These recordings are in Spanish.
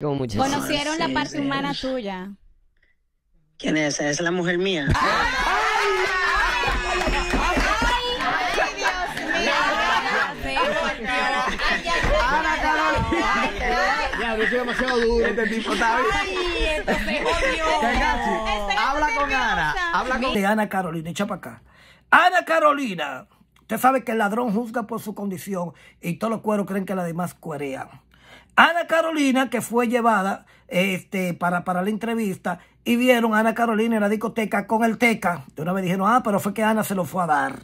Conocieron la parte humana tuya. ¿Quién es? esa? Es la mujer mía. ¡Ay! Ya, yo soy demasiado duro este tipo, ¿sabes? Ay, esto me este Habla con Ana. Habla con... De Ana Carolina, echa para acá. Ana Carolina. Usted sabe que el ladrón juzga por su condición y todos los cueros creen que la demás cuerean. Ana Carolina, que fue llevada este, para, para la entrevista, y vieron a Ana Carolina en la discoteca con el Teca. De una vez dijeron, ah, pero fue que Ana se lo fue a dar.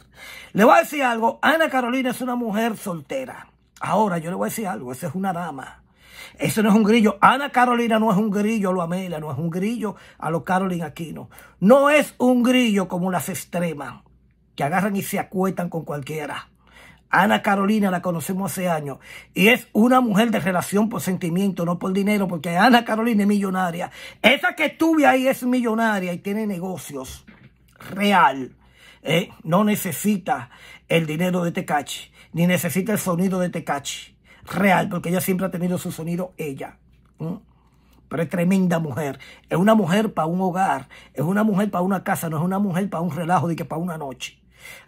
Le voy a decir algo, Ana Carolina es una mujer soltera. Ahora, yo le voy a decir algo, esa es una dama. Eso no es un grillo. Ana Carolina no es un grillo a lo Amelia, no es un grillo a lo Carolina Aquino. No es un grillo como las extremas, que agarran y se acuetan con cualquiera. Ana Carolina la conocemos hace años y es una mujer de relación por sentimiento, no por dinero, porque Ana Carolina es millonaria. Esa que estuve ahí es millonaria y tiene negocios real. ¿eh? no necesita el dinero de Tecachi, ni necesita el sonido de Tecachi. Real, porque ella siempre ha tenido su sonido ella. Pero es tremenda mujer. Es una mujer para un hogar, es una mujer para una casa, no es una mujer para un relajo de que para una noche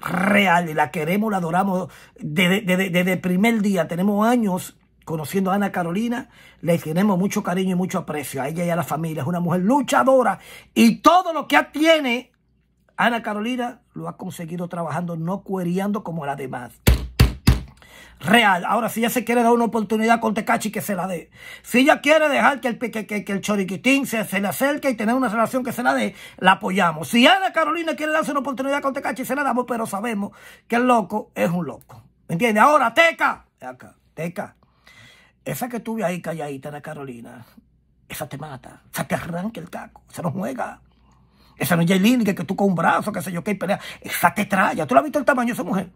real, la queremos, la adoramos. Desde, el primer día tenemos años conociendo a Ana Carolina, le tenemos mucho cariño y mucho aprecio a ella y a la familia. Es una mujer luchadora y todo lo que tiene Ana Carolina lo ha conseguido trabajando, no cueriando como las demás real. Ahora, si ella se quiere dar una oportunidad con Tecachi, que se la dé. Si ella quiere dejar que el, que, que, el choriquitín se, le acerque y tener una relación que se la dé, la apoyamos. Si Ana Carolina quiere darse una oportunidad con Tecachi, se la damos, pero sabemos que el loco es un loco. ¿Me entiendes? Ahora, Teca, Teca, esa que tuve ahí calladita, Ana Carolina, esa te mata, sea te arranca el caco, se nos juega. Esa no es que, tú con un brazo, que sé yo, qué pelea. Esa tetralla. ¿Tú la has visto el tamaño de esa mujer?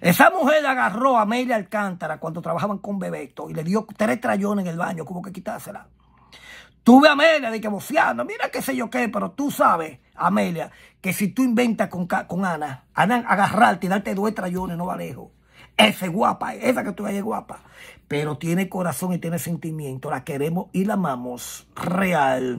Esa mujer agarró a Amelia Alcántara cuando trabajaban con Bebeto y le dio tres trayones en el baño, como que quitársela. Tuve a Amelia de que boceando, mira qué sé yo qué, pero tú sabes, Amelia, que si tú inventas con, con Ana, Ana agarrarte y darte dos trayones no va lejos. Esa es guapa, esa que tú ves es guapa, pero tiene corazón y tiene sentimiento, la queremos y la amamos real.